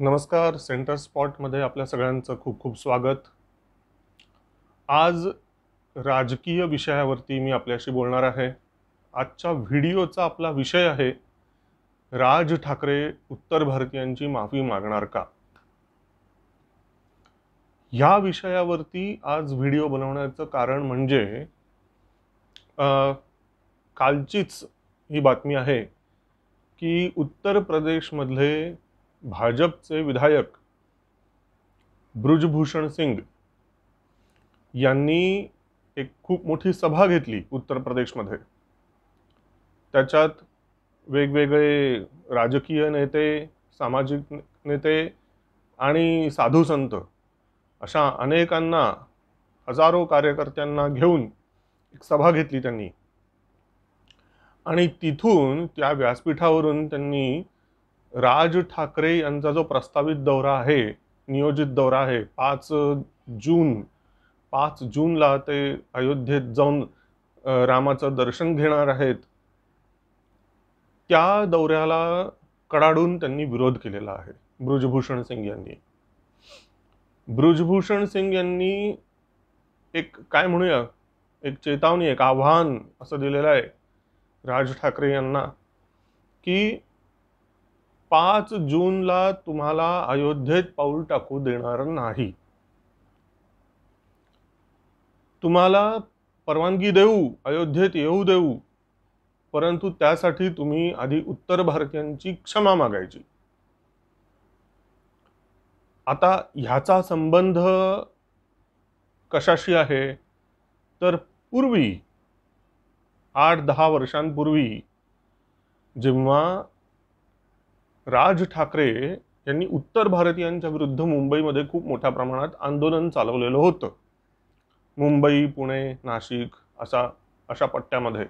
नमस्कार सेंटर स्पॉटमध्ये आपल्या सगळ्यांचं खूप खूप स्वागत आज राजकीय विषयावरती मी आपल्याशी बोलणार आहे आजच्या व्हिडिओचा आपला विषय आहे राज ठाकरे उत्तर भारतीयांची माफी मागणार का ह्या विषयावरती आज व्हिडिओ बनवण्याचं कारण म्हणजे कालचीच ही बातमी आहे की उत्तर प्रदेशमधले भाजपचे विधायक ब्रुजभूषण सिंग यांनी एक खूप मोठी सभा घेतली उत्तर प्रदेशमध्ये त्याच्यात वेगवेगळे राजकीय नेते सामाजिक नेते आणि साधू संत अशा अनेकांना हजारो कार्यकर्त्यांना घेऊन एक सभा घेतली त्यांनी आणि तिथून त्या व्यासपीठावरून त्यांनी राज ठाकरे यांचा जो प्रस्तावित दौरा आहे नियोजित दौरा आहे पाच जून पाच जूनला ते अयोध्येत जाऊन रामाचं दर्शन घेणार आहेत त्या दौऱ्याला कडाडून त्यांनी विरोध केलेला आहे ब्रुजभूषण सिंग यांनी ब्रुजभूषण सिंग यांनी एक काय म्हणूया एक चेतावणी एक आव्हान असं दिलेलं आहे राज ठाकरे यांना की पाच जूनला तुम्हाला अयोध्येत पाऊल टाकू देणार नाही तुम्हाला परवानगी देऊ अयोध्येत येऊ देऊ परंतु त्यासाठी तुम्ही आधी उत्तर भारतीयांची क्षमा मागायची आता ह्याचा संबंध कशाशी आहे तर पूर्वी आठ दहा वर्षांपूर्वी जेव्हा राज ठाकरे यांनी उत्तर भारतीयांच्या विरुद्ध मुंबईमध्ये खूप मोठ्या प्रमाणात आंदोलन चालवलेलं होतं मुंबई पुणे नाशिक असा अशा पट्ट्यामध्ये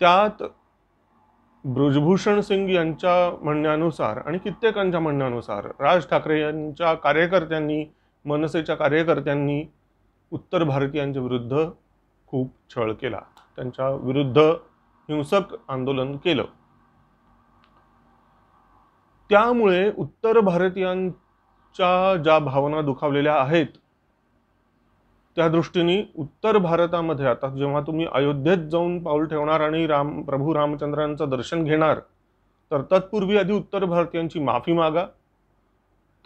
त्यात ब्रजभूषण सिंग यांच्या म्हणण्यानुसार आणि कित्येकांच्या म्हणण्यानुसार राज ठाकरे यांच्या कार्यकर्त्यांनी मनसेच्या कार्यकर्त्यांनी उत्तर भारतीयांच्या विरुद्ध खूप छळ केला त्यांच्या विरुद्ध हिंसक आंदोलन केलं त्यामुळे उत्तर भारतीयांच्या ज्या भावना दुखावलेल्या आहेत त्या दृष्टीने उत्तर भारतामध्ये आता जेव्हा तुम्ही अयोध्येत जाऊन पाऊल ठेवणार आणि राम प्रभू रामचंद्रांचं दर्शन घेणार तर तत्पूर्वी आधी उत्तर भारतीयांची माफी मागा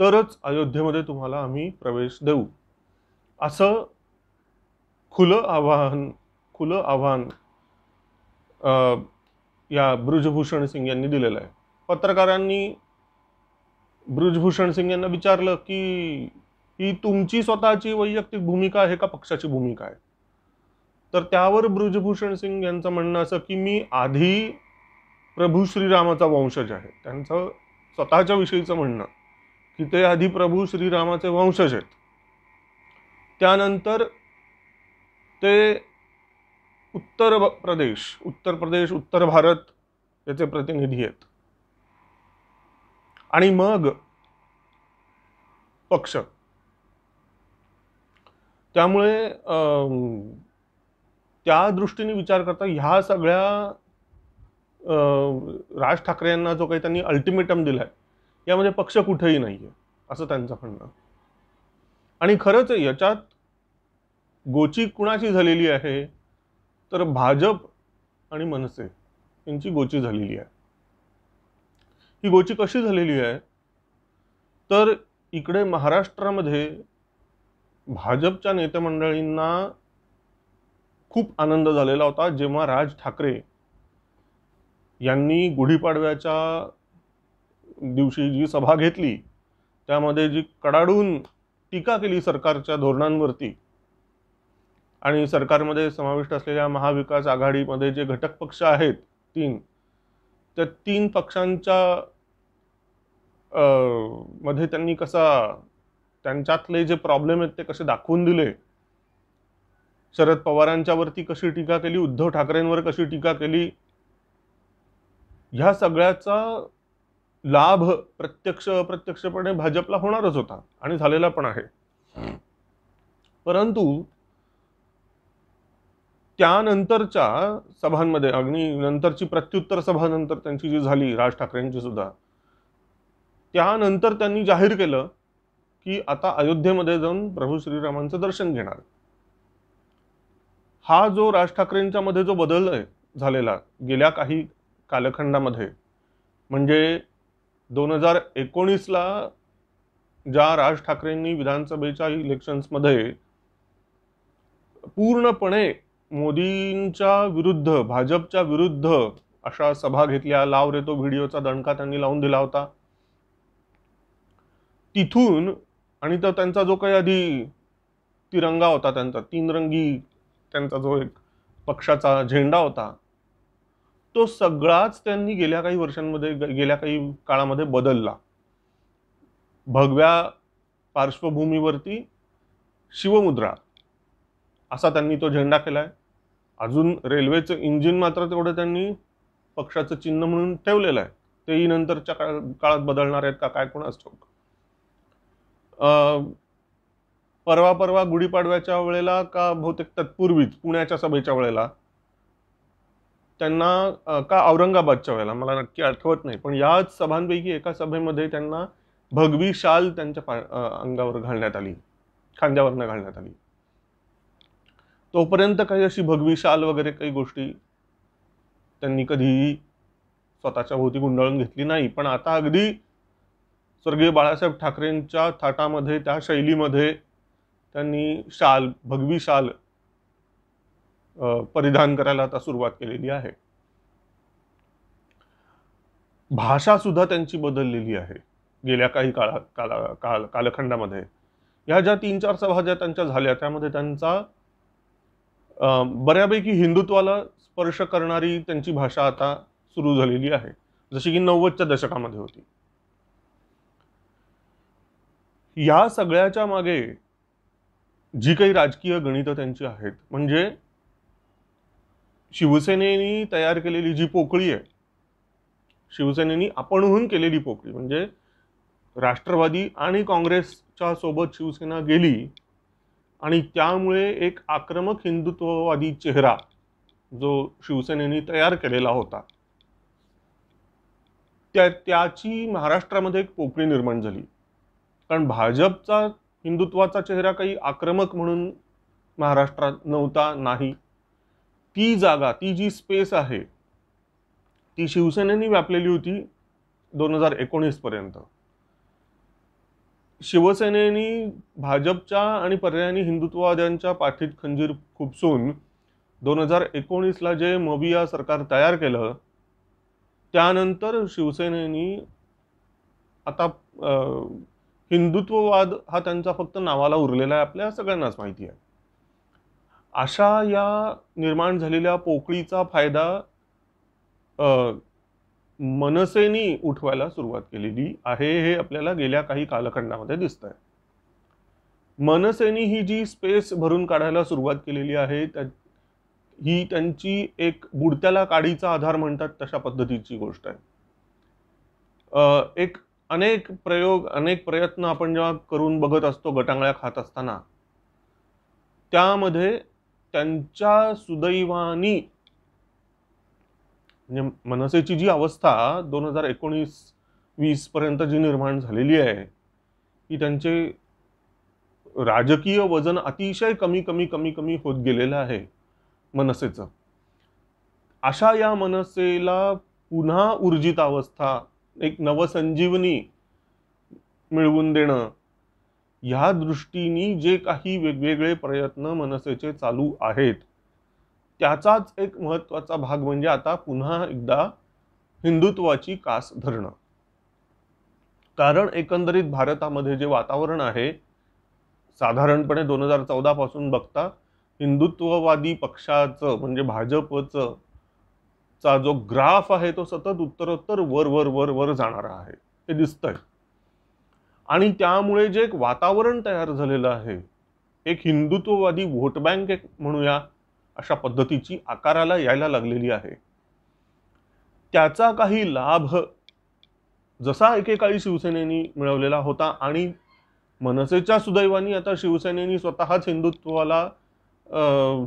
तरच अयोध्येमध्ये तुम्हाला आम्ही प्रवेश देऊ असं खुलं आव्हान खुलं आव्हान या ब्रजभूषण सिंग यांनी दिलेलं आहे पत्रकारांनी ब्रुजभूषण सिंग यांना विचारलं की ही तुमची स्वतःची वैयक्तिक भूमिका आहे का पक्षाची भूमिका आहे तर त्यावर ब्रुजभूषण सिंग यांचं म्हणणं असं की मी आधी प्रभू श्रीरामाचा वंशज आहे त्यांचं स्वतःच्या विषयीचं म्हणणं की ते आधी प्रभू श्रीरामाचे वंशज आहेत त्यानंतर ते उत्तर प्रदेश उत्तर प्रदेश उत्तर भारत याचे प्रतिनिधी आहेत आणि मग पक्ष त्यामुळे त्या दृष्टीने विचार करता ह्या सगळ्या राज ठाकरे यांना जो काही त्यांनी अल्टिमेटम दिलाय यामध्ये पक्ष कुठेही नाही आहे असं त्यांचं म्हणणं आणि खरंच याच्यात गोची कुणाची झालेली आहे तर भाजप आणि मनसे यांची गोची झालेली आहे ही गोची कशी झालेली आहे तर इकडे महाराष्ट्रामध्ये भाजपच्या नेतेमंडळींना खूप आनंद झालेला होता जेव्हा राज ठाकरे यांनी गुढीपाडव्याच्या दिवशी जी सभा घेतली त्यामध्ये जी कडाडून टीका केली सरकारच्या धोरणांवरती आणि सरकारमध्ये समाविष्ट असलेल्या महाविकास आघाडीमध्ये जे घटक पक्ष आहेत तीन त्या तीन पक्षांच्या मध्ये त्यांनी कसा त्यांच्यातले जे प्रॉब्लेम आहेत ते कसे दाखवून दिले शरद पवारांच्यावरती कशी टीका केली उद्धव ठाकरेंवर कशी टीका केली ह्या सगळ्याचा लाभ प्रत्यक्ष अप्रत्यक्षपणे भाजपला होणारच होता आणि झालेला पण आहे परंतु त्यानंतरच्या सभांमध्ये अगदी नंतरची प्रत्युत्तर सभानंतर त्यांची जी झाली राज ठाकरेंची सुद्धा त्यानंतर त्यांनी जाहीर केलं की आता अयोध्येमध्ये जाऊन प्रभू श्रीरामांचं दर्शन घेणार हा जो राज ठाकरेंच्या मध्ये जो बदल आहे झालेला गेल्या काही कालखंडामध्ये म्हणजे दोन हजार एकोणीसला ज्या राज ठाकरेंनी विधानसभेच्या इलेक्शन्समध्ये पूर्णपणे मोदींच्या विरुद्ध भाजपच्या विरुद्ध अशा सभा घेतल्या लाव रे व्हिडिओचा दणका त्यांनी लावून दिला होता तिथून आणि तो त्यांचा जो काही आधी तिरंगा होता त्यांचा तीन रंगी त्यांचा जो एक पक्षाचा झेंडा होता तो सगळाच त्यांनी गेल्या काही वर्षांमध्ये गेल्या काही काळामध्ये बदलला भगव्या पार्श्वभूमीवरती शिवमुद्रा असा त्यांनी तो झेंडा केला आहे अजून रेल्वेचं इंजिन मात्र तेवढं त्यांनी पक्षाचं चिन्ह म्हणून ठेवलेलं आहे तेही नंतरच्या काळात बदलणार आहेत का काय कोणाच ठाऊक परवा परवा गुढीपाडव्याच्या वेळेला का बहुतेक तत्पूर्वीच पुण्याच्या सभेच्या वेळेला त्यांना का औरंगाबादच्या वेळेला मला नक्की आठवत नाही पण याच सभांपैकी एका सभेमध्ये त्यांना भगवी शाल त्यांच्या अंगावर घालण्यात आली खांद्यावरनं घालण्यात आली तोपर्यंत काही अशी भगवी शाल वगैरे काही गोष्टी त्यांनी कधीही स्वतःच्या भोवती गुंडाळून घेतली नाही पण आता अगदी स्वर्गीय बाळासाहेब ठाकरेंच्या थाटामध्ये त्या शैलीमध्ये त्यांनी शाल भगवी शाल परिधान करायला आता सुरुवात केलेली आहे भाषा सुद्धा त्यांची बदललेली आहे गेल्या काही काळात काल कालखंडामध्ये ह्या ज्या तीन चार सभा ज्या त्यांच्या झाल्या त्यामध्ये त्यांचा बऱ्यापैकी हिंदुत्वाला स्पर्श करणारी त्यांची भाषा आता सुरू झालेली आहे जशी की नव्वदच्या दशकामध्ये होती या सगळ्याच्या मागे जी काही राजकीय गणितं त्यांची आहेत म्हणजे शिवसेनेनी तयार केलेली जी पोकळी आहे शिवसेनेनी आपणहून केलेली पोकळी म्हणजे राष्ट्रवादी आणि काँग्रेसच्या सोबत शिवसेना गेली आणि त्यामुळे एक आक्रमक हिंदुत्ववादी चेहरा जो शिवसेनेने तयार केलेला होता त्या त्याची महाराष्ट्रामध्ये एक पोकळी निर्माण झाली कारण भाजपचा हिंदुत्वाचा चेहरा काही आक्रमक म्हणून महाराष्ट्रात नव्हता नाही ती जागा ती जी स्पेस आहे ती शिवसेनेने व्यापलेली होती दोन हजार एकोणीसपर्यंत शिवसेनेनी भाजपच्या आणि पर्यायी हिंदुत्ववाद्यांच्या पाठीत खंजीर खुपसून दोन हजार एकोणीसला जे मबिया सरकार तयार केलं त्यानंतर शिवसेनेनी आता हिंदुत्ववाद हा त्यांचा फक्त नावाला उरलेला आहे आपल्या सगळ्यांनाच माहिती आहे अशा या निर्माण झालेल्या पोकळीचा फायदा मनसेनी उठवायला सुरुवात केलेली आहे हे आपल्याला गेल्या काही कालखंडामध्ये दिसत आहे मनसेनी ही जी स्पेस भरून काढायला सुरुवात केलेली आहे त्या ही त्यांची एक बुडत्याला काडीचा आधार म्हणतात तशा पद्धतीची गोष्ट आहे एक अनेक प्रयोग अनेक प्रयत्न आपण जेव्हा करून बघत असतो गटांगळ्या खात असताना त्यामध्ये त्यांच्या सुदैवानी म्हणजे मनसेची जी अवस्था दोन हजार एकोणीस वीस पर्यंत जी निर्माण झालेली आहे ती त्यांचे राजकीय वजन अतिशय कमी कमी कमी कमी होत गेलेलं आहे मनसेचं अशा या मनसेला पुन्हा ऊर्जित अवस्था एक नवसंजीवनी मिळवून देणं ह्या दृष्टीने जे काही वेगवेगळे प्रयत्न मनसेचे चालू आहेत त्याचाच एक महत्त्वाचा भाग म्हणजे आता पुन्हा एकदा हिंदुत्वाची कास धरणं कारण एकंदरीत भारतामध्ये जे वातावरण आहे साधारणपणे दोन हजार चौदापासून बघता हिंदुत्ववादी पक्षाचं म्हणजे भाजपचं चा जो ग्राफ आहे तो सतत उत्तरोत्तर वर वर वर वर जाणारा आहे हे दिसतंय आणि त्यामुळे जे एक वातावरण तयार झालेलं आहे एक हिंदुत्ववादी व्होट बँक एक म्हणूया अशा पद्धतीची आकाराला यायला लागलेली आहे त्याचा काही लाभ जसा एकेकाळी शिवसेनेनी मिळवलेला होता आणि मनसेच्या सुदैवानी आता शिवसेनेनी स्वतःच हिंदुत्वाला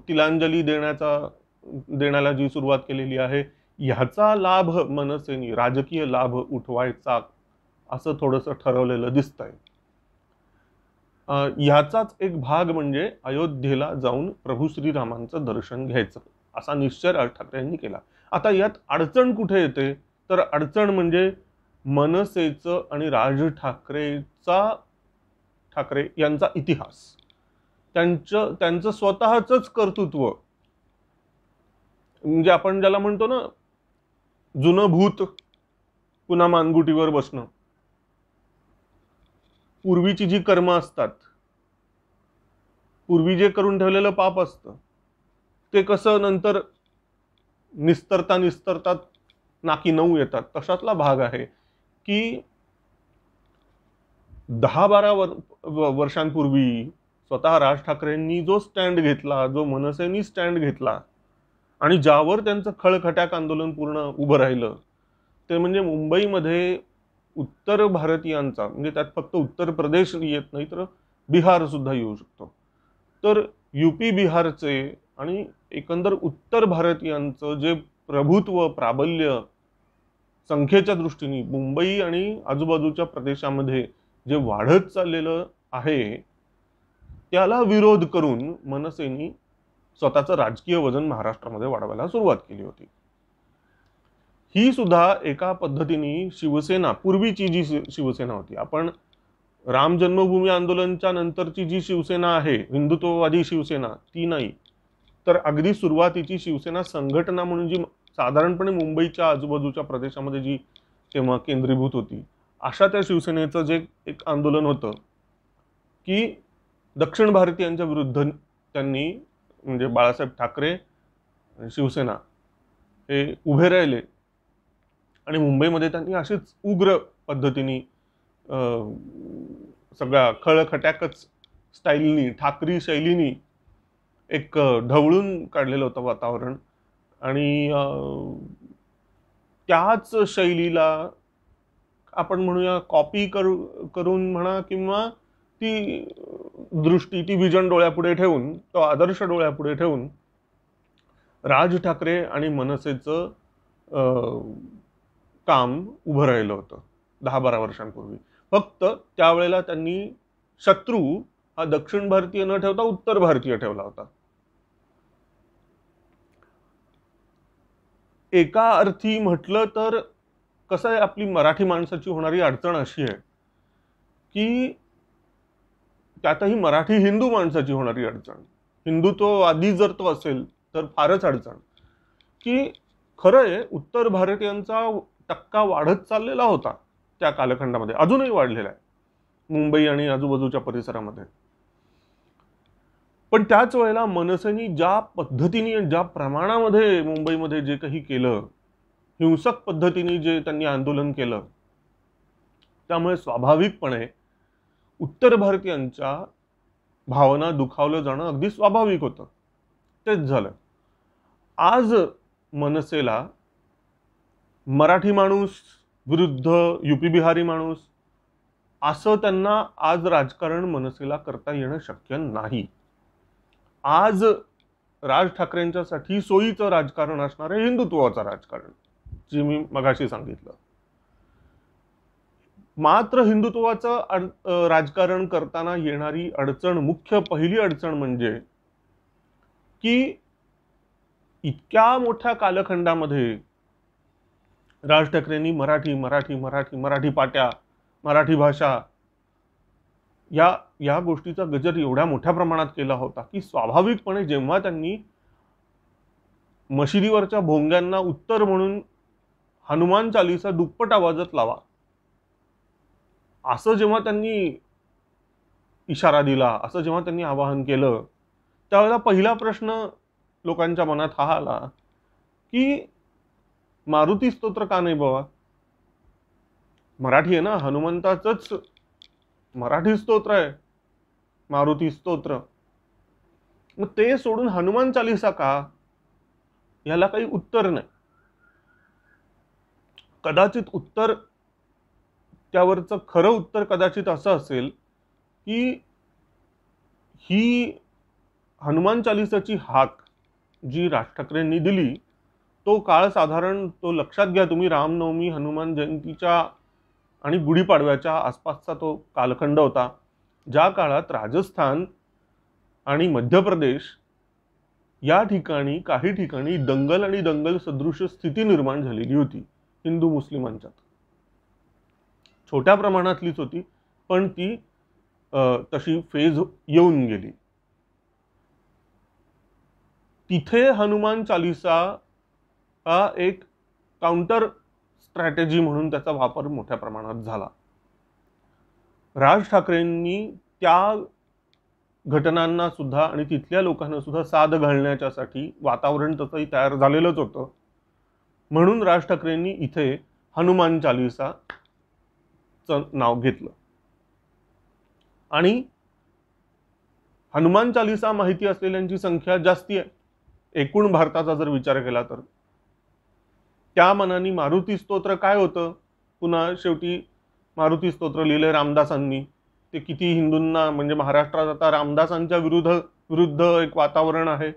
तिलांजली देण्याचा देण्याला जी सुरुवात केलेली आहे ह्याचा लाभ मनसेने राजकीय लाभ उठवायचा असं थोडस ठरवलेलं दिसतंय ह्याचाच एक भाग म्हणजे अयोध्येला जाऊन प्रभू श्रीरामांचं दर्शन घ्यायचं असा निश्चय राज ठाकरे यांनी केला आता यात अडचण कुठे येते तर अडचण म्हणजे मनसेचं आणि राज ठाकरेचा ठाकरे यांचा इतिहास त्यांचं त्यांचं स्वतःच कर्तृत्व म्हणजे आपण ज्याला म्हणतो ना जुनं भूत पुन्हा मानगुटीवर बसणं पूर्वीची जी कर्म असतात पूर्वी जे करून ठेवलेलं पाप असतं ते कसं नंतर निस्तरता निस्तरता नाकी नऊ येतात तशातला भाग आहे की दहा बारा वर वर्षांपूर्वी स्वतः राज ठाकरेंनी जो स्टँड घेतला जो मनसेनी स्टँड घेतला आणि ज्यावर त्यांचं खळखट्याक आंदोलन पूर्ण उभं राहिलं ते म्हणजे मुंबईमध्ये उत्तर भारतीयांचा म्हणजे त्यात फक्त उत्तर प्रदेश येत नाही तर बिहार सुद्धा येऊ शकतो तर यूपी बिहारचे आणि एकंदर उत्तर भारतीयांचं जे प्रभुत्व प्राबल्य संख्येच्या दृष्टीने मुंबई आणि आजूबाजूच्या प्रदेशामध्ये जे वाढत चाललेलं आहे त्याला विरोध करून मनसेनी स्वतःचं राजकीय वजन महाराष्ट्रामध्ये वाढवायला सुरुवात केली होती ही सुद्धा एका पद्धतीने शिवसेना पूर्वीची जी शिवसेना होती आपण राम जन्मभूमी आंदोलनच्या नंतरची जी शिवसेना आहे हिंदुत्ववादी शिवसेना ती नाही तर अगदी सुरुवातीची शिवसेना संघटना म्हणून जी साधारणपणे मुंबईच्या आजूबाजूच्या प्रदेशामध्ये जी तेव्हा केंद्रीभूत होती अशा त्या शिवसेनेचं जे एक आंदोलन होतं की दक्षिण भारतीयांच्या विरुद्ध त्यांनी म्हणजे बाळासाहेब ठाकरे शिवसेना हे उभे राहिले आणि मुंबईमध्ये त्यांनी अशीच उग्र पद्धतीने सगळ्या खळखट्याकच स्टाईलनी ठाकरी शैलीनी एक ढवळून काढलेलं होतं वातावरण आणि त्याच शैलीला आपण म्हणूया कॉपी करू करून म्हणा किंवा ती दृष्टी ती विजन डोळ्यापुढे ठेवून तो आदर्श डोळ्यापुढे ठेवून राज ठाकरे आणि मनसेचं काम उभं राहिलं होतं दहा बारा वर्षांपूर्वी फक्त त्यावेळेला त्यांनी शत्रू हा दक्षिण भारतीय न ठेवता उत्तर भारतीय ठेवला होता एका अर्थी म्हटलं तर कसं आहे आपली मराठी माणसाची होणारी अडचण अशी आहे की त्यातही ही मराठी हिंदू माणसाची होणारी अडचण हिंदुत्ववादी जर तो असेल तर फारच अडचण की खरं आहे उत्तर भारतीयांचा टक्का वाढत चाललेला होता त्या कालखंडामध्ये अजूनही वाढलेला आहे मुंबई आणि आजूबाजूच्या परिसरामध्ये पण त्याच वेळेला मनसेनी ज्या पद्धतीने ज्या प्रमाणामध्ये मुंबईमध्ये जे काही केलं हिंसक पद्धतीने जे त्यांनी आंदोलन केलं त्यामुळे स्वाभाविकपणे उत्तर भारतीयांच्या भावना दुखावलं जाणं अगदी स्वाभाविक होतं तेच झालं आज मनसेला मराठी माणूस विरुद्ध युपी बिहारी माणूस असं त्यांना आज राजकारण मनसेला करता येणं शक्य नाही आज राज ठाकरेंच्यासाठी सोयीचं राजकारण असणार हिंदुत्वाचं राजकारण जे मी मगाशी सांगितलं मात्र हिंदुत्वाचं राजकारण करताना येणारी अडचण मुख्य पहिली अडचण म्हणजे की इतक्या मोठ्या कालखंडामध्ये राज ठाकरेंनी मराठी मराठी मराठी मराठी पाट्या मराठी भाषा या या गोष्टीचा गजर एवढ्या मोठ्या प्रमाणात केला होता की स्वाभाविकपणे जेव्हा त्यांनी मशिदीवरच्या भोंग्यांना उत्तर म्हणून हनुमान चालीसा दुप्पट आवाजात लावा असं जेव्हा त्यांनी इशारा दिला असं जेव्हा त्यांनी आवाहन केलं त्यावेळेला पहिला प्रश्न लोकांच्या मनात हा आला की मारुती स्तोत्र का नाही बाबा मराठी आहे ना हनुमंताचंच मराठी स्तोत्र आहे मारुती स्तोत्र मग ते सोडून हनुमान चालिसा का याला काही उत्तर नाही कदाचित उत्तर त्यावरचं खरं उत्तर कदाचित असं असेल की ही हनुमान चालिसाची हाक जी राज ठाकरेंनी दिली तो काळ साधारण तो लक्षात घ्या तुम्ही रामनवमी हनुमान जयंतीच्या आणि गुढीपाडव्याच्या आसपासचा तो कालखंड होता ज्या काळात राजस्थान आणि मध्य प्रदेश या ठिकाणी काही ठिकाणी दंगल आणि दंगल सदृश स्थिती निर्माण झालेली होती हिंदू मुस्लिमांच्यात छोट्या प्रमाणातलीच होती पण ती तशी फेज येऊन गेली तिथे हनुमान चालिसा हा एक काउंटर स्ट्रॅटेजी म्हणून त्याचा वापर मोठ्या प्रमाणात झाला राज ठाकरेंनी त्या घटनांना सुद्धा आणि तिथल्या लोकांना सुद्धा साध घालण्याच्यासाठी वातावरण तसंही तयार झालेलंच होतं म्हणून राज ठाकरेंनी इथे हनुमान चालिसा चं नाव घेतलं आणि हनुमान चालिसा माहिती असलेल्यांची संख्या जास्ती आहे एकूण भारताचा जर विचार केला तर त्या मनाने मारुती स्तोत्र काय होतं पुन्हा शेवटी मारुती स्तोत्र लिहिलं रामदासांनी ते किती हिंदूंना म्हणजे महाराष्ट्रात आता रामदासांच्या विरुद्ध विरुद्ध एक वातावरण आहे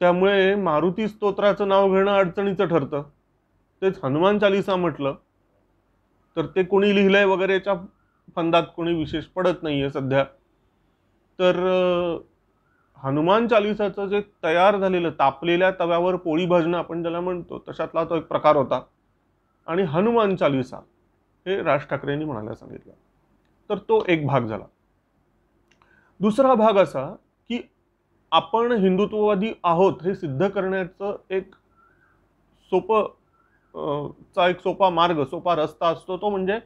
त्यामुळे मारुती स्तोत्राचं नाव घेणं अडचणीचं ठरतं तेच हनुमान चालिसा म्हटलं तर ते कोणी लिहिलंय वगैरेच्या फंदात कोणी विशेष पडत नाही आहे सध्या तर हनुमान चालिसाचं जे तयार झालेलं तापलेल्या तव्यावर पोळी भाजणं आपण ज्याला म्हणतो तशातला तो एक प्रकार होता आणि हनुमान चालिसा हे राज ठाकरेंनी म्हणायला सांगितलं तर तो एक भाग झाला दुसरा भाग असा की आपण हिंदुत्ववादी आहोत हे सिद्ध करण्याचं एक सोपं चा एक सोपा मार्ग सोपा रस्ता असतो तो म्हणजे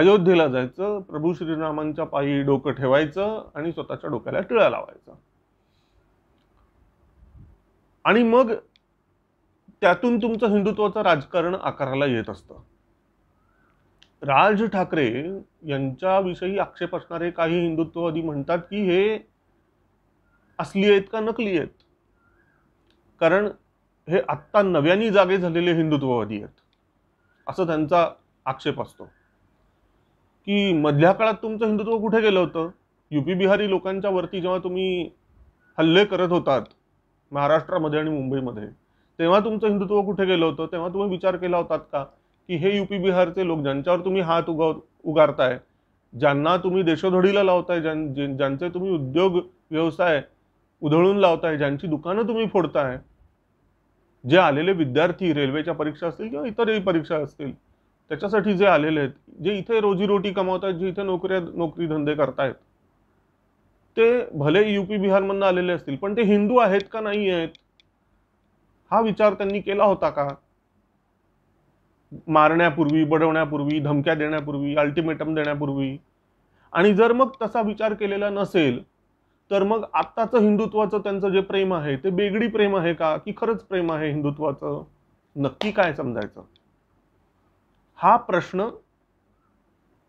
अयोध्येला जायचं प्रभू श्रीरामांच्या पायी डोकं ठेवायचं आणि स्वतःच्या डोक्याला टिळा लावायचा आणि मग त्यातून तुमचं हिंदुत्वाचं राजकारण आकाराला येत असतं राज ठाकरे यांच्याविषयी आक्षेप असणारे काही हिंदुत्ववादी म्हणतात की हे असली आहेत का नकली आहेत कारण हे आत्ता नव्याने जागे झालेले हिंदुत्ववादी आहेत असं त्यांचा आक्षेप असतो की मधल्या काळात तुमचं हिंदुत्व कुठे गेलं होतं युपी बिहारी लोकांच्या वरती जेव्हा तुम्ही हल्ले करत होतात महाराष्ट्रामध्ये आणि मुंबईमध्ये तेव्हा तुमचं हिंदुत्व कुठे गेलं होतं तेव्हा तुम्ही विचार केला होतात का की हे युपी बिहारचे लोक ज्यांच्यावर तुम्ही हात उगव उगारताय ज्यांना तुम्ही देशोधडीला लावताय ज्यां ज्यांचे तुम्ही उद्योग व्यवसाय उधळून लावताय ज्यांची दुकानं तुम्ही फोडताय जे आलेले विद्यार्थी रेल्वेच्या परीक्षा असतील किंवा इतरही परीक्षा असतील त्याच्यासाठी जे आलेले आहेत जे इथे रोजीरोटी कमावत आहेत जे इथे नोकऱ्या नोकरी धंदे करतायत ते भले युपी बिहारमधनं आलेले असतील पण ते हिंदू आहेत का नाही आहेत हा विचार त्यांनी केला होता का मारण्यापूर्वी बडवण्यापूर्वी धमक्या देण्यापूर्वी अल्टिमेटम देण्यापूर्वी आणि जर मग तसा विचार केलेला नसेल तर मग आत्ताचं हिंदुत्वाचं त्यांचं जे प्रेम आहे ते बेगडी प्रेम आहे का की खरंच प्रेम आहे हिंदुत्वाचं नक्की काय समजायचं हा प्रश्न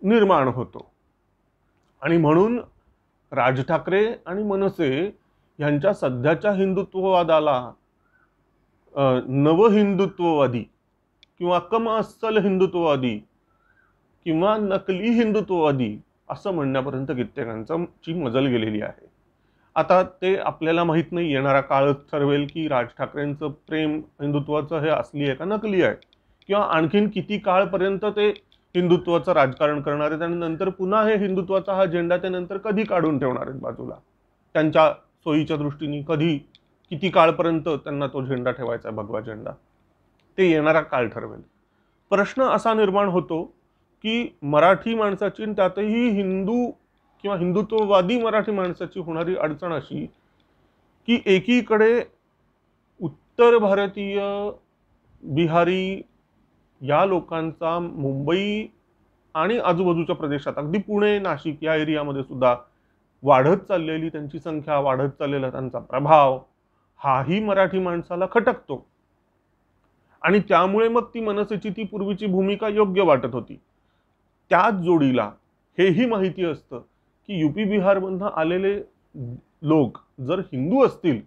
निर्माण होतो आणि म्हणून राज ठाकरे आणि मनसे यांच्या सध्याच्या हिंदुत्ववादाला नवहिंदुत्ववादी किंवा कम अस्सल हिंदुत्ववादी किंवा नकली हिंदुत्ववादी असं म्हणण्यापर्यंत कित्येकांचा ची मजल गेलेली आहे आता ते आपल्याला माहीत नाही येणारा काळच ठरवेल की राज ठाकरेंचं प्रेम हिंदुत्वाचं हे असली आहे का नकली आहे किंवा आणखीन किती काळपर्यंत ते हिंदुत्वाचं राजकारण करणार आहेत आणि नंतर पुन्हा हे हिंदुत्वाचा हा झेंडा ते नंतर कधी काढून ठेवणार आहेत बाजूला त्यांच्या सोयीच्या दृष्टीने कधी किती काळपर्यंत त्यांना तो झेंडा ठेवायचा आहे भगवा झेंडा ते येणारा काळ ठरवेल प्रश्न असा निर्माण होतो की मराठी माणसाची त्यातही हिंदू किंवा हिंदुत्ववादी मराठी माणसाची होणारी अडचण अशी की एकीकडे उत्तर भारतीय बिहारी या लोकांचा मुंबई आणि आजूबाजूच्या प्रदेशात अगदी पुणे नाशिक या एरियामध्ये सुद्धा वाढत चाललेली त्यांची संख्या वाढत चाललेला त्यांचा प्रभाव हाही मराठी माणसाला खटकतो आणि त्यामुळे मग ती मनसेची ती पूर्वीची भूमिका योग्य वाटत होती त्याच जोडीला हेही माहिती असतं की युपी बिहारमधनं आलेले लोक जर हिंदू असतील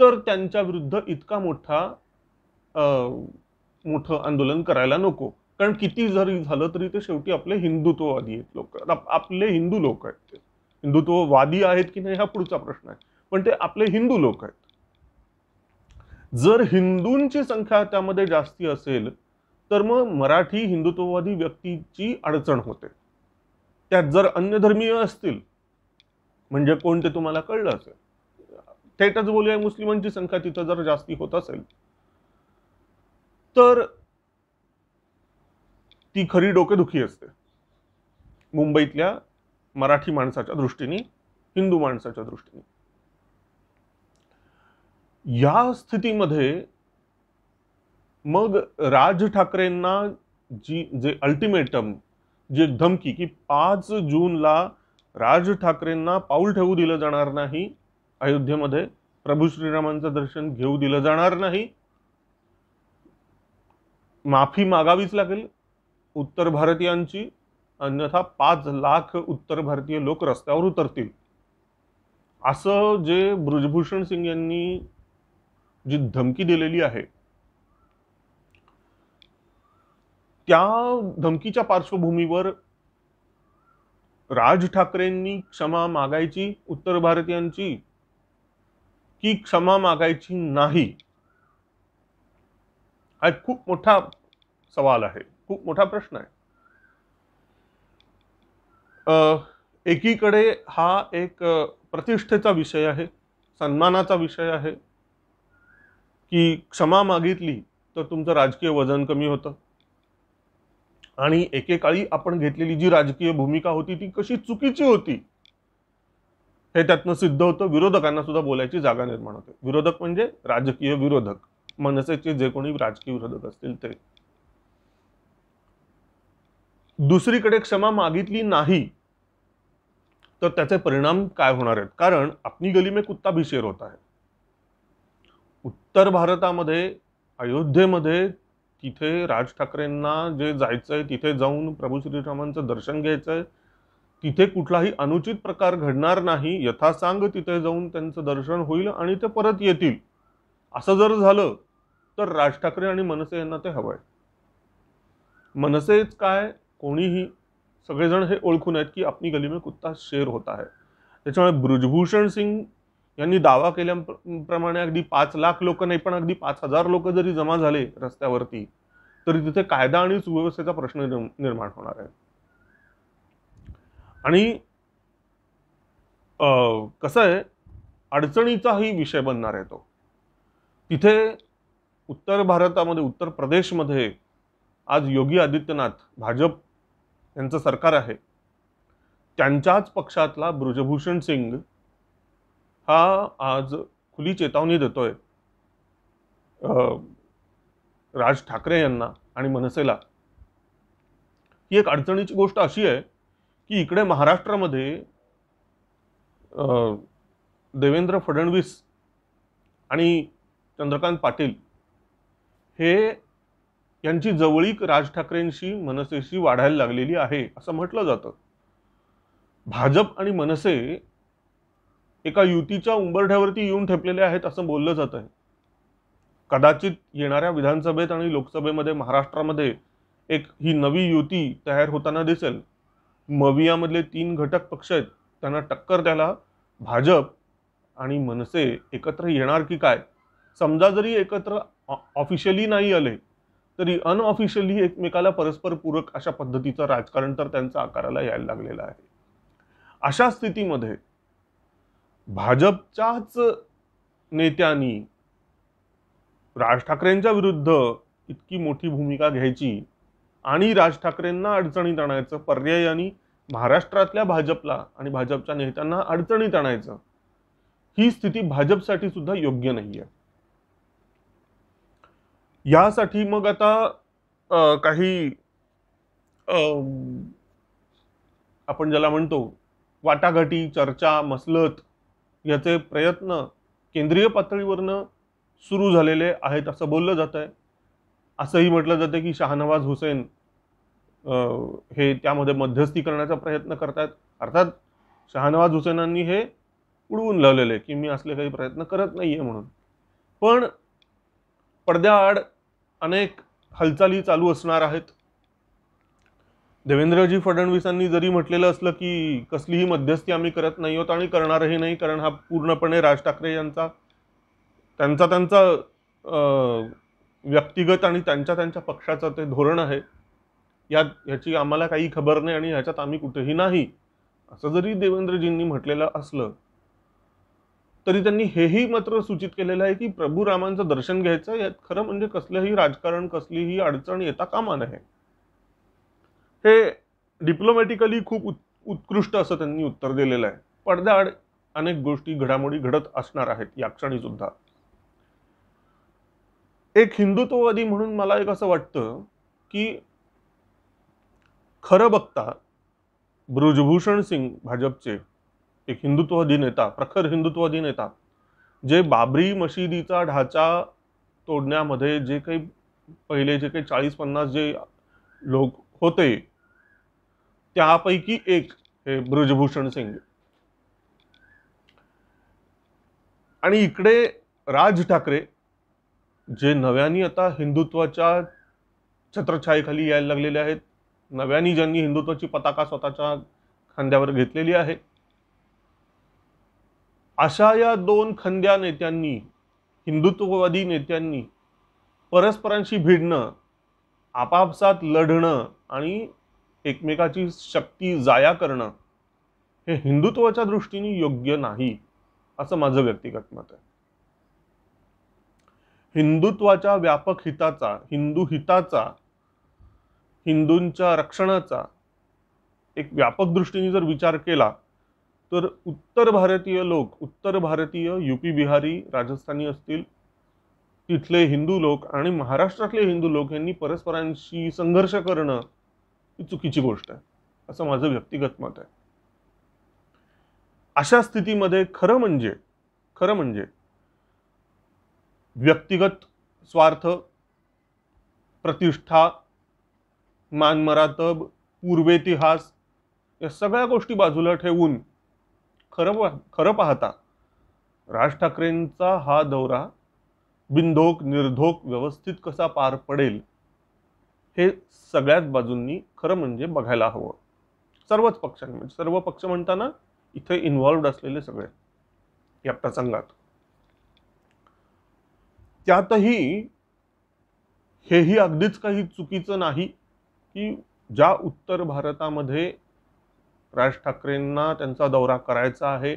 तर त्यांच्या विरुद्ध इतका मोठा मोठं आंदोलन करायला नको कारण किती जरी झालं तरी ते शेवटी आपले हिंदुत्ववादी आहेत लोक आपले हिंदू लोक आहेत ते हिंदुत्ववादी आहेत की नाही हा पुढचा प्रश्न आहे पण ते आपले हिंदू लोक आहेत जर हिंदूंची संख्या त्यामध्ये जास्ती असेल तर मग मराठी हिंदुत्ववादी व्यक्तीची अडचण होते त्यात जर अन्यधर्मीय असतील म्हणजे कोण ते तुम्हाला कळलं असेल थेटच बोलूया मुस्लिमांची संख्या तिथं जर जास्ती होत असेल तर ती खरी डोकेदुखी असते मुंबईतल्या मराठी माणसाच्या दृष्टीने हिंदू माणसाच्या दृष्टीने या स्थितीमध्ये मग राज ठाकरेंना जी जे अल्टिमेटम जे धमकी की पाच जूनला राज ठाकरेंना पाऊल ठेवू दिलं जाणार नाही अयोध्येमध्ये प्रभू श्रीरामांचं दर्शन घेऊ दिलं जाणार नाही माफी मागावीच लागेल उत्तर भारतीयांची अन्यथा पाच लाख उत्तर भारतीय लोक रस्त्यावर उतरतील असं जे ब्रजभूषण सिंग यांनी जी धमकी दिलेली आहे त्या धमकीच्या पार्श्वभूमीवर राज ठाकरेंनी क्षमा मागायची उत्तर भारतीयांची की क्षमा मागायची नाही हा खूप मोठा सवाल आहे खूप मोठा प्रश्न आहे एकीकडे हा एक प्रतिष्ठेचा विषय आहे सन्मानाचा विषय आहे की क्षमा मागितली तर तुमचं राजकीय वजन कमी होतं आणि एकेकाळी आपण घेतलेली जी राजकीय भूमिका होती ती कशी चुकीची होती हे त्यातनं सिद्ध होतं विरोधकांना सुद्धा बोलायची जागा निर्माण होते विरोधक म्हणजे राजकीय विरोधक मनसेचे जे कोणी राजकीय विरोधक असतील ते दुसरीकडे क्षमा मागितली नाही तर त्याचे परिणाम काय होणार आहेत कारण आपली गली में कुत्ता भिशेर होत होता उत्तर भारतामध्ये अयोध्येमध्ये तिथे राज ठाकरेंना जे जायचं आहे तिथे जाऊन प्रभू श्रीरामांचं दर्शन घ्यायचं आहे तिथे कुठलाही अनुचित प्रकार घडणार नाही यथासांग तिथे जाऊन त्यांचं दर्शन होईल आणि ते परत येतील असं जर झालं तर राज ठाकरे आणि मनसे यांना ते हवं आहे मनसेच काय कोणीही सगळेजण हे ओळखून आहेत की आपली गलीमे कुत्ता शेर होता है त्याच्यामुळे ब्रजभूषण सिंग यांनी दावा केल्याप्रमाणे अगदी पाच लाख लोक नाही पण अगदी पाच हजार लोक जरी जमा झाले रस्त्यावरती तरी तिथे कायदा आणि सुव्यवस्थेचा प्रश्न निर्माण होणार आहे आणि कसं आहे अडचणीचाही विषय बनणार आहे तो तिथे उत्तर भारतामध्ये उत्तर प्रदेशमध्ये आज योगी आदित्यनाथ भाजप यांचं सरकार आहे त्यांच्याच पक्षातला ब्रजभूषण सिंग हा आज खुली चेतावणी देतोय राज ठाकरे यांना आणि मनसेला ही एक अडचणीची गोष्ट अशी आहे की इकडे महाराष्ट्रामध्ये देवेंद्र फडणवीस आणि चंद्रकांत पाटील हे यांची जवळीक राज ठाकरेंशी मनसेशी वाढायला लागलेली आहे असं म्हटलं जातं भाजप आणि मनसे एका युतीच्या उंबरठ्यावरती येऊन ठेपलेले आहेत असं बोललं जात आहे कदाचित येणाऱ्या विधानसभेत आणि लोकसभेमध्ये महाराष्ट्रामध्ये एक ही नवी युती तयार होताना दिसेल मवियामधले तीन घटक पक्ष आहेत त्यांना टक्कर त्याला भाजप आणि मनसे एकत्र येणार की काय समजा जरी एकत्र ऑफिशियली नाही आले तरी अनऑफिशियली एकमेकाला परस्पर पूरक अशा पद्धतीचं राजकारण तर त्यांचा आकाराला यायला लागलेलं आहे अशा स्थितीमध्ये भाजपच्याच नेत्यांनी राज ठाकरेंच्या विरुद्ध इतकी मोठी भूमिका घ्यायची आणि राज ठाकरेंना अडचणीत आणायचं पर्यायाने महाराष्ट्रातल्या भाजपला आणि भाजपच्या नेत्यांना अडचणीत आणायचं ही स्थिती भाजपसाठी सुद्धा योग्य नाही आहे यासाठी मग आता काही आपण ज्याला म्हणतो वाटाघाटी चर्चा मसलत याचे प्रयत्न केंद्रीय पातळीवरनं सुरू झालेले आहेत असं बोललं जातं आहे असंही म्हटलं जातं की शाहनवाज हुसेन हे त्यामध्ये मध्यस्थी करण्याचा प्रयत्न करत अर्थात शहानवाज हुसेनांनी हे उडवून लावलेले आहे की मी असले काही प्रयत्न करत नाही आहे म्हणून पण पडद्याआड अनेक हालचाली चालू असणार आहेत देवेंद्रजी फडणवीसांनी जरी म्हटलेलं असलं की कसलीही मध्यस्थी आम्ही करत नाही होत आणि करणारही नाही कारण हा पूर्णपणे राज ठाकरे यांचा त्यांचा त्यांचा व्यक्तिगत आणि त्यांच्या त्यांच्या पक्षाचं ते धोरण आहे यात ह्याची आम्हाला काही खबर नाही आणि ह्याच्यात आम्ही कुठेही नाही असं जरी देवेंद्रजींनी म्हटलेलं असलं तरी त्यांनी हेही मात्र सूचित केलेलं आहे की प्रभू रामांचं दर्शन घ्यायचं यात खरं म्हणजे कसलंही राजकारण कसलीही अडचण येता कामा नये हे डिप्लोमॅटिकली खूप उत् उत्कृष्ट असं त्यांनी उत्तर दिलेलं आहे पडद्याआड अनेक गोष्टी घडामोडी घडत असणार आहेत या क्षणी सुद्धा एक हिंदुत्ववादी म्हणून मला एक असं वाटतं की खरं बघता ब्रुजभूषण सिंग भाजपचे एक हिंदुत्ववादी नेता प्रखर हिंदुत्ववादी नेता जे बाबरी मशिदीचा ढाचा तोडण्यामध्ये जे काही पहिले जे काही चाळीस पन्नास जे लोक होते त्यापैकी एक हे ब्रजभूषण सिंग आणि इकडे राज ठाकरे जे नव्यानी आता हिंदुत्वाच्या छत्रछायेखाली यायला लागलेले आहेत नव्यानी ज्यांनी हिंदुत्वाची पताका स्वतःच्या खांद्यावर घेतलेली आहे अशा या दोन खंद्या नेत्यांनी हिंदुत्ववादी नेत्यांनी परस्परांशी भिडणं आपापसात लढणं आणि एकमेकाची शक्ती जाया करणं हे हिंदुत्वाच्या दृष्टीने योग्य नाही असं माझं व्यक्तिगत मत आहे हिंदुत्वाच्या व्यापक हिताचा हिंदू हिताचा हिंदूंच्या रक्षणाचा एक व्यापक दृष्टीने जर विचार केला तर उत्तर भारतीय लोक उत्तर भारतीय यूपी बिहारी राजस्थानी असतील तिथले हिंदू लोक आणि महाराष्ट्रातले हिंदू लोक यांनी परस्परांशी संघर्ष करणं ही चुकीची गोष्ट आहे असं माझं व्यक्तिगत मत आहे अशा स्थितीमध्ये खरं म्हणजे खरं म्हणजे व्यक्तिगत स्वार्थ प्रतिष्ठा मानमरातब पूर्वेतिहास या सगळ्या गोष्टी बाजूला ठेवून खरं खरं पाहता राज ठाकरेंचा हा दौरा बिनधोक निर्धोक व्यवस्थित कसा पार पडेल हे सगळ्याच बाजूंनी खरं म्हणजे बघायला हवं सर्वच पक्षांनी म्हणजे सर्व पक्ष म्हणताना इथे इन्व्हॉल्व असलेले सगळे या प्रसंगात त्यातही हेही अगदीच काही चुकीचं नाही की ज्या उत्तर भारतामध्ये राज ठाकरेंना त्यांचा दौरा करायचा आहे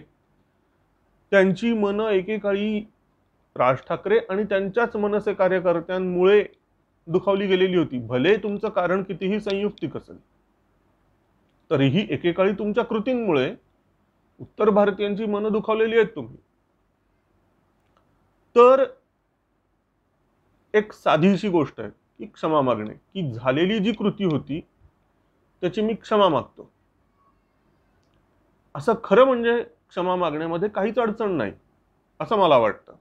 त्यांची मनं एकेकाळी राज ठाकरे आणि त्यांच्याच मनसे कार्यकर्त्यांमुळे दुखावली गेलेली होती भले तुमचं कारण कितीही संयुक्तिक असेल तरीही एकेकाळी तुमच्या कृतींमुळे उत्तर भारतीयांची मनं दुखावलेली आहेत तुम्ही तर एक साधीशी गोष्ट आहे की क्षमा मागणे की झालेली जी कृती होती त्याची मी क्षमा मागतो असं खरं म्हणजे क्षमा मागण्यामध्ये काहीच अडचण नाही असं मला वाटतं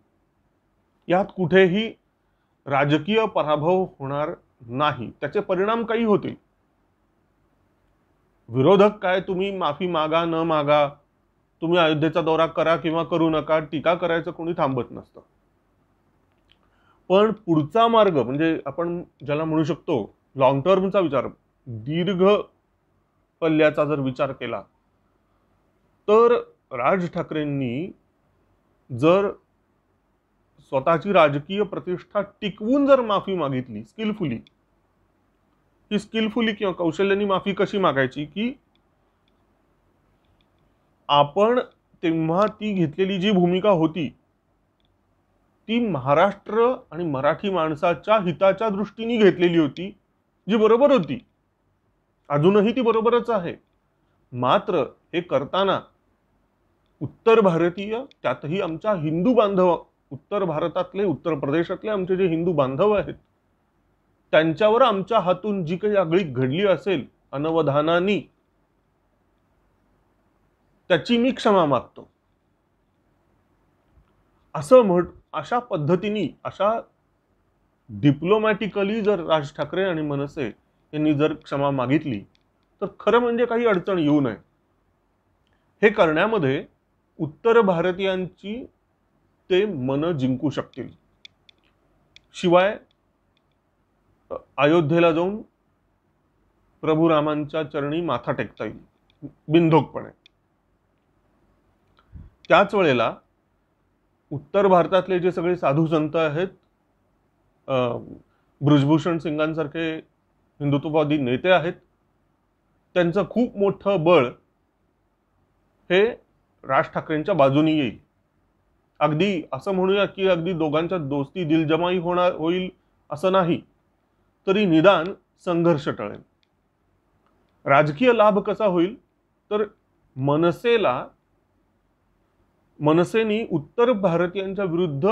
यात कुठेही राजकीय पराभव होणार नाही त्याचे परिणाम काही होतील विरोधक काय तुम्ही माफी मागा न मागा तुम्ही अयोध्येचा दौरा करा किंवा करू नका टीका करायचं कोणी थांबत नसतं पण पुढचा मार्ग म्हणजे आपण ज्याला म्हणू शकतो लॉंग टर्मचा विचार दीर्घ पल्ल्याचा जर विचार केला तर राज ठाकरेंनी जर स्वतःची राजकीय प्रतिष्ठा टिकवून जर माफी मागितली स्किलफुली ही स्किलफुली किंवा कौशल्याने माफी कशी मागायची की आपण तेव्हा ती घेतलेली जी भूमिका होती ती महाराष्ट्र आणि मराठी माणसाच्या हिताच्या दृष्टीने घेतलेली होती जी बरोबर होती अजूनही ती बरोबरच आहे मात्र हे करताना उत्तर भारतीय त्यातही आमच्या हिंदू बांधव उत्तर भारतातले उत्तर प्रदेशातले आमचे जे हिंदू बांधव आहेत त्यांच्यावर आमच्या हातून जी काही आगळी घडली असेल अनवधानानी त्याची मी क्षमा मागतो असं म्हट अशा पद्धतीने अशा डिप्लोमॅटिकली जर राज ठाकरे आणि मनसे यांनी जर क्षमा मागितली तर खरं म्हणजे काही अडचण येऊ नये हे करण्यामध्ये उत्तर भारतीयांची ते मन जिंकू शकतील शिवाय अयोध्येला जाऊन प्रभू रामांच्या चरणी माथा टेकता येईल बिनधोकपणे त्याच वेळेला उत्तर भारतातले जे सगळे साधू संत आहेत ब्रजभूषण सिंगांसारखे हिंदुत्ववादी नेते आहेत त्यांचं खूप मोठं बळ हे राज ठाकरेंच्या बाजूनी येईल अगदी असं म्हणूया की अगदी दोघांच्या दोस्ती दिलजमाई होणार होईल असं नाही तरी निदान संघर्ष टळेल राजकीय लाभ कसा होईल तर मनसेला मनसेनी उत्तर भारतीयांच्या विरुद्ध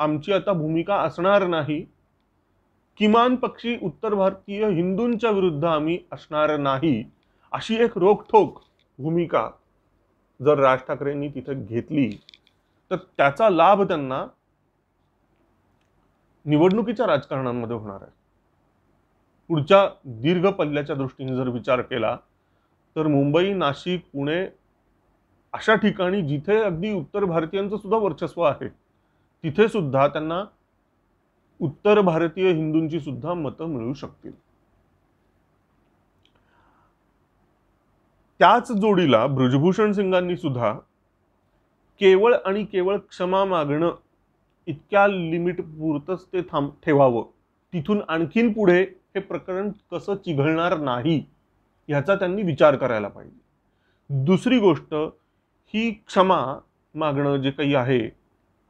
आमची आता भूमिका असणार नाही किमान पक्षी उत्तर भारतीय हिंदूंच्या विरुद्ध आम्ही असणार नाही अशी एक रोखोक भूमिका जर राज ठाकरेंनी तिथे घेतली तर त्याचा लाभ त्यांना निवडणुकीच्या राजकारणांमध्ये होणार आहे पुढच्या दीर्घ पल्ल्याच्या दृष्टीने जर विचार केला तर मुंबई नाशिक पुणे अशा ठिकाणी जिथे अगदी उत्तर भारतीयांचं सुद्धा वर्चस्व आहे तिथे सुद्धा त्यांना उत्तर भारतीय हिंदूंची सुद्धा मतं मिळू शकतील त्याच जोडीला ब्रजभूषण सिंगांनी सुद्धा केवळ आणि केवळ क्षमा मागणं इतक्या लिमिट ते थांब ठेवावं तिथून आणखीन पुढे हे प्रकरण कसं चिघळणार नाही ह्याचा त्यांनी विचार करायला पाहिजे दुसरी गोष्ट ही क्षमा मागणं जे काही आहे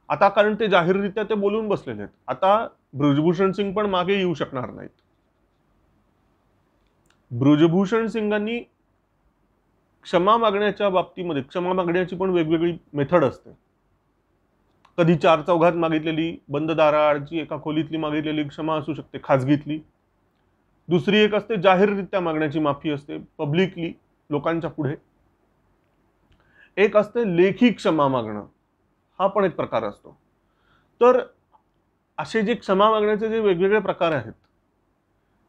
आता कारण ते जाहीररित्या ते बोलून बसलेले आहेत आता ब्रजभूषण सिंग पण मागे येऊ शकणार नाहीत ब्रजभूषण सिंगांनी क्षमा मागण्याच्या बाबतीमध्ये क्षमा मागण्याची पण वेगवेगळी मेथड असते कधी चार चौघात मागितलेली बंद दाराची एका खोलीतली मागितलेली क्षमा असू शकते खाजगीतली दुसरी एक असते जाहीररित्या मागण्याची माफी असते पब्लिकली लोकांच्या पुढे एक असते लेखी क्षमा मागणं हा पण एक प्रकार असतो तर असे जे क्षमा मागण्याचे जे वेगवेगळे प्रकार आहेत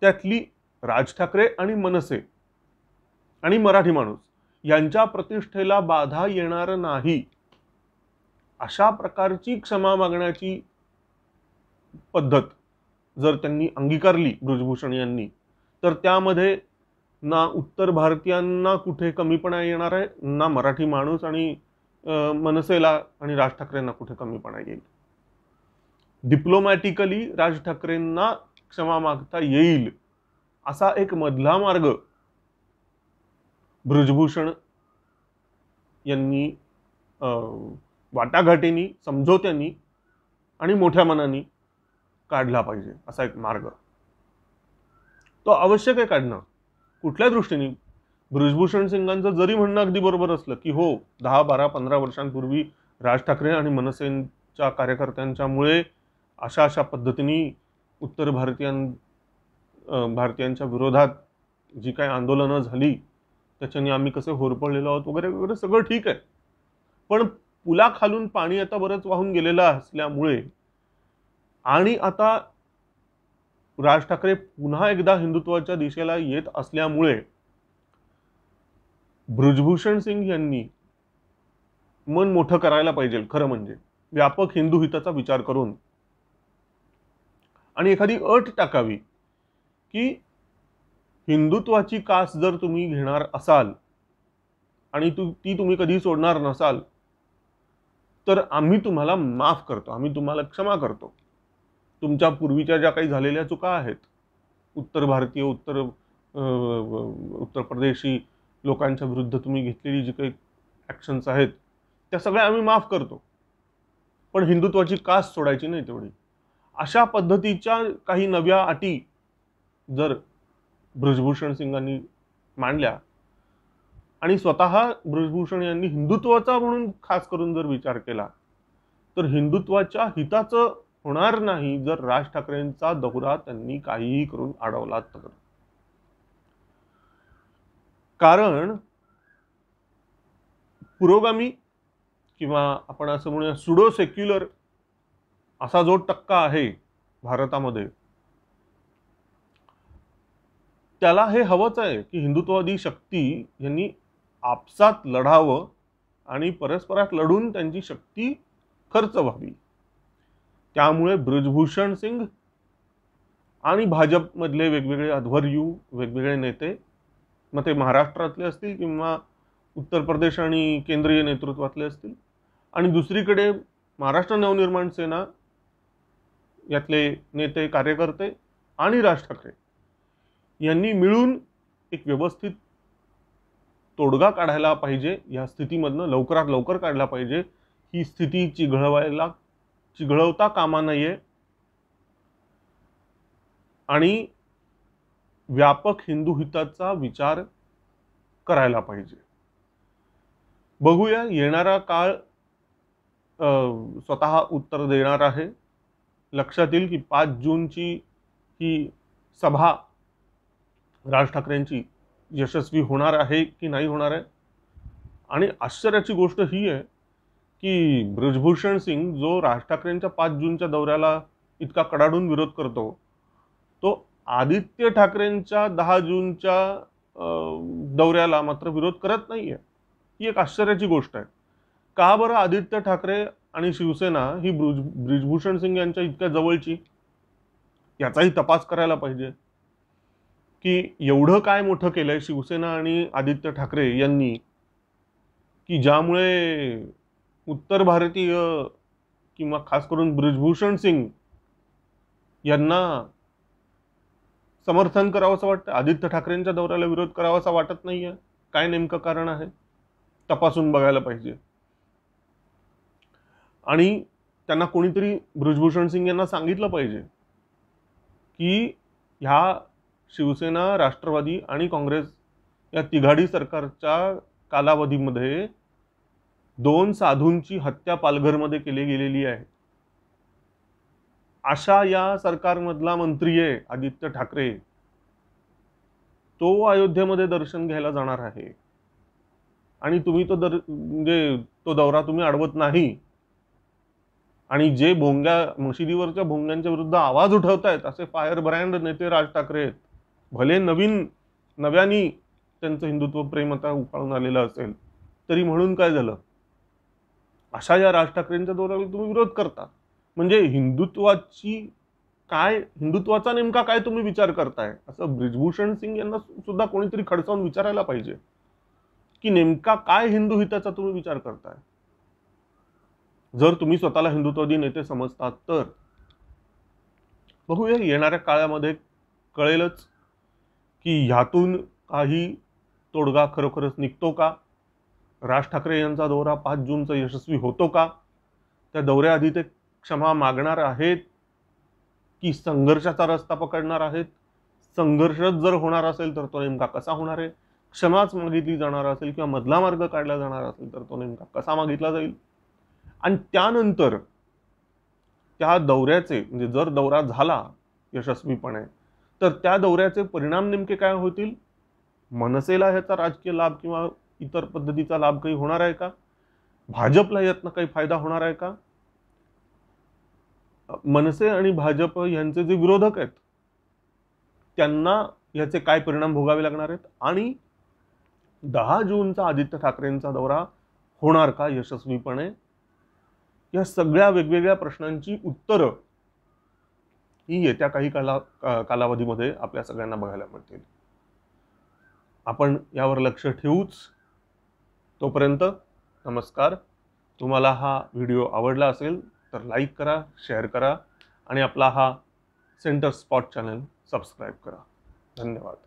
त्यातली राज ठाकरे आणि मनसे आणि मराठी माणूस यांच्या प्रतिष्ठेला बाधा येणार नाही अशा प्रकारची क्षमा मागण्याची पद्धत जर त्यांनी अंगीकारली ब्रजभूषण यांनी तर त्यामध्ये ना उत्तर भारतीयांना कुठे कमीपणा येणार आहे ना मराठी माणूस आणि मनसेला आणि राज ठाकरेंना कुठे कमीपणा येईल डिप्लोमॅटिकली राज ठाकरेंना क्षमा मागता येईल असा एक मधला मार्ग ब्रजभूषण यांनी वाटाघाटींनी समझोत्यांनी आणि मोठ्या मनाने काढला पाहिजे असा एक मार्ग तो आवश्यक आहे काढणं कुठल्या दृष्टीने ब्रजभूषण सिंगांचं जरी म्हणणं अगदी बरोबर असलं की हो दहा बारा पंधरा वर्षांपूर्वी राज ठाकरे आणि मनसेच्या कार्यकर्त्यांच्यामुळे अशा अशा पद्धतीने उत्तर भारतीयां भारतीयांच्या विरोधात जी काही आंदोलनं झाली त्याच्याने आम्ही कसे होरपळलेलो आहोत वगैरे वगैरे सगळं ठीक आहे पण पुलाखालून पाणी आता बरंच वाहून गेलेलं असल्यामुळे आणि आता राज ठाकरे पुन्हा एकदा हिंदुत्वाच्या दिशेला येत असल्यामुळे ब्रजभूषण सिंग यांनी मन मोठं करायला पाहिजे खरं म्हणजे व्यापक हिंदू हिताचा विचार करून आणि एखादी अट टाकावी की हिंदुत्वाची कास जर तुम्ही घेणार असाल आणि तू ती तुम्ही कधी सोडणार नसाल तर आम्ही तुम्हाला माफ करतो आम्ही तुम्हाला क्षमा करतो तुमच्या पूर्वीच्या ज्या काही झालेल्या चुका आहेत उत्तर भारतीय उत्तर उत्तर प्रदेशी लोकांच्या विरुद्ध तुम्ही घेतलेली जी काही ॲक्शन्स आहेत त्या सगळ्या आम्ही माफ करतो पण हिंदुत्वाची कास सोडायची नाही तेवढी अशा पद्धतीच्या काही नव्या अटी जर ब्रजभूषण सिंगांनी मांडल्या आणि स्वतः ब्रजभूषण यांनी हिंदुत्वाचा म्हणून खास करून जर विचार केला तर हिंदुत्वाच्या हिताचं होणार नाही जर राज ठाकरेंचा दौरा त्यांनी काहीही करून अडवला तर कारण पुरोगामी किंवा आपण असं म्हणूया सुडो सेक्युलर असा जो टक्का आहे भारतामध्ये त्याला हे हवंच आहे की हिंदुत्ववादी शक्ती यांनी आपसात लढावं आणि परस्परात लढून त्यांची शक्ती खर्च व्हावी त्यामुळे ब्रजभूषण सिंग आणि भाजपमधले वेगवेगळे अध्वर्यू वेगवेगळे नेते मग ते महाराष्ट्रातले असतील किंवा उत्तर प्रदेश आणि केंद्रीय नेतृत्वातले असतील आणि दुसरीकडे महाराष्ट्र नवनिर्माण सेना यातले नेते कार्यकर्ते आणि राज ठाकरे यांनी मिळून एक व्यवस्थित तोडगा काढायला पाहिजे या स्थितीमधनं लवकरात लवकर काढला पाहिजे ही स्थिती चिघळवायला चिघळवता कामा नये आणि व्यापक हिंदू हिताचा विचार करायला पाहिजे बघूया येणारा काळ स्वतः उत्तर देणार आहे लक्षात येईल की पाच जूनची ही सभा राज ठाकरेंची यशस्वी होणार आहे की नाही होणार आहे आणि आश्चर्याची गोष्ट ही आहे की ब्रजभूषण सिंग जो राज ठाकरेंच्या पाच जूनच्या दौऱ्याला इतका कडाडून विरोध करतो तो आदित्य ठाकरेंच्या दहा जूनच्या दौऱ्याला मात्र विरोध करत नाही आहे ही एक आश्चर्याची गोष्ट आहे का बरं आदित्य ठाकरे आणि शिवसेना ही ब्रुज ब्रिजभूषण सिंग यांच्या इतक्या जवळची याचाही तपास करायला पाहिजे की एवढं काय मोठं केलं आहे शिवसेना आणि आदित्य ठाकरे यांनी की ज्यामुळे उत्तर भारतीय किंवा खास करून ब्रिजभूषण सिंग यांना समर्थन असं वाटतं आदित्य ठाकरेंच्या दौऱ्याला विरोध करावासा वाटत नाही आहे काय नेमकं कारण आहे तपासून बघायला पाहिजे आणि त्यांना कोणीतरी ब्रिजभूषण सिंग यांना सांगितलं पाहिजे की ह्या शिवसेना राष्ट्रवादी आणि काँग्रेस या तिघाडी सरकारच्या कालावधीमध्ये दोन साधूंची हत्या पालघरमध्ये केली गेलेली आहे अशा या सरकारमधला मंत्री आहे आदित्य ठाकरे तो अयोध्येमध्ये दर्शन घ्यायला जाणार आहे आणि तुम्ही तो दर म्हणजे तो दौरा तुम्ही अडवत नाही आणि जे भोंग्या मशिदीवरच्या भोंग्यांच्या विरुद्ध आवाज उठवतायत असे फायर ब्रँड नेते राज ठाकरे आहेत भले नवीन नव्यानी त्यांचं हिंदुत्व प्रेम आता उफाळून आलेलं असेल तरी म्हणून काय झालं अशा या राज ठाकरेंच्या दौऱ्याला तुम्ही विरोध करता म्हणजे हिंदुत्वाची काय हिंदुत्वाचा नेमका काय तुम्ही विचार करताय असं ब्रिजभूषण सिंग यांना सुद्धा कोणीतरी खडसावून विचारायला पाहिजे की नेमका काय हिंदू हिताचा तुम्ही विचार करताय जर तुम्ही स्वतःला हिंदुत्ववादी नेते समजतात तर बघूया येणाऱ्या काळामध्ये कळेलच की ह्यातून काही तोडगा खरोखरच निघतो का राज ठाकरे यांचा दौरा पाच जूनचा यशस्वी होतो का त्या दौऱ्याआधी ते क्षमा मागणार आहेत की संघर्षाचा रस्ता पकडणार आहेत संघर्षच जर होणार असेल तर तो नेमका कसा होणार आहे क्षमाच मागितली जाणार असेल किंवा मधला मार्ग काढला जाणार असेल तर तो नेमका कसा मागितला जाईल आणि त्यानंतर त्या दौऱ्याचे म्हणजे जर दौरा झाला यशस्वीपणे तर त्या दौऱ्याचे परिणाम नेमके काय होतील मनसेला ह्याचा राजकीय लाभ किंवा इतर पद्धतीचा लाभ काही होणार आहे का भाजपला यातनं काही फायदा होणार आहे का मनसे आणि भाजप यांचे जे विरोधक आहेत त्यांना याचे काय परिणाम भोगावे लागणार आहेत आणि दहा जूनचा आदित्य ठाकरेंचा दौरा होणार का यशस्वीपणे या सगळ्या वेगवेगळ्या प्रश्नांची उत्तरं ही येत्या काही काला कालावधीमध्ये आपल्या सगळ्यांना बघायला मिळतील आपण यावर लक्ष ठेवूच तोपर्यंत नमस्कार तुम्हाला हा व्हिडिओ आवडला असेल तर लाईक करा शेअर करा आणि आपला हा सेंटर स्पॉट चॅनल सबस्क्राईब करा धन्यवाद